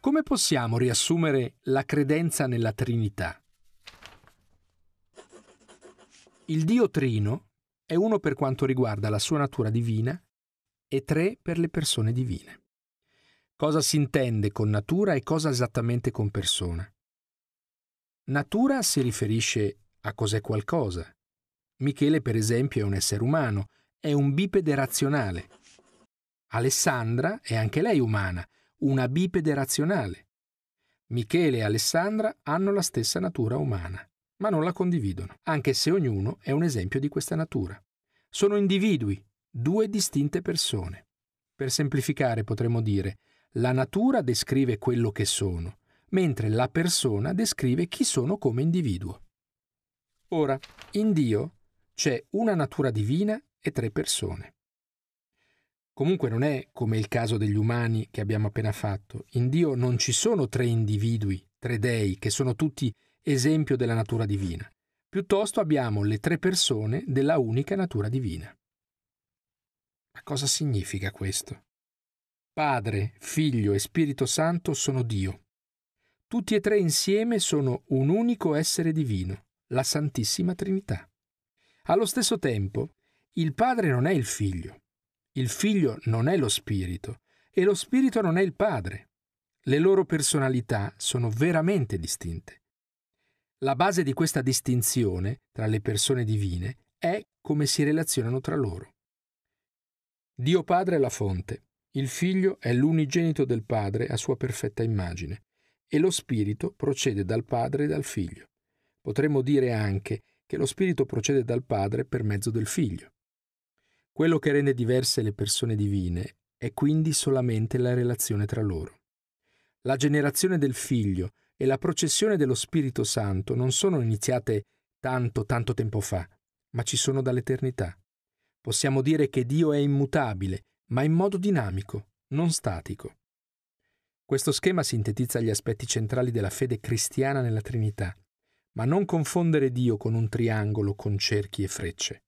Come possiamo riassumere la credenza nella Trinità? Il Dio Trino è uno per quanto riguarda la sua natura divina e tre per le persone divine. Cosa si intende con natura e cosa esattamente con persona? Natura si riferisce a cos'è qualcosa, Michele, per esempio, è un essere umano, è un bipede razionale. Alessandra è anche lei umana, una bipede razionale. Michele e Alessandra hanno la stessa natura umana, ma non la condividono, anche se ognuno è un esempio di questa natura. Sono individui, due distinte persone. Per semplificare potremmo dire, la natura descrive quello che sono, mentre la persona descrive chi sono come individuo. Ora, in Dio c'è una natura divina e tre persone. Comunque non è come il caso degli umani che abbiamo appena fatto. In Dio non ci sono tre individui, tre dei, che sono tutti esempio della natura divina. Piuttosto abbiamo le tre persone della unica natura divina. Ma cosa significa questo? Padre, Figlio e Spirito Santo sono Dio. Tutti e tre insieme sono un unico essere divino, la Santissima Trinità. Allo stesso tempo, il padre non è il figlio, il figlio non è lo spirito e lo spirito non è il padre. Le loro personalità sono veramente distinte. La base di questa distinzione tra le persone divine è come si relazionano tra loro. Dio Padre è la fonte, il Figlio è l'unigenito del Padre a sua perfetta immagine, e lo Spirito procede dal Padre e dal Figlio. Potremmo dire anche che lo Spirito procede dal Padre per mezzo del Figlio. Quello che rende diverse le persone divine è quindi solamente la relazione tra loro. La generazione del Figlio e la processione dello Spirito Santo non sono iniziate tanto, tanto tempo fa, ma ci sono dall'eternità. Possiamo dire che Dio è immutabile, ma in modo dinamico, non statico. Questo schema sintetizza gli aspetti centrali della fede cristiana nella Trinità ma non confondere Dio con un triangolo con cerchi e frecce.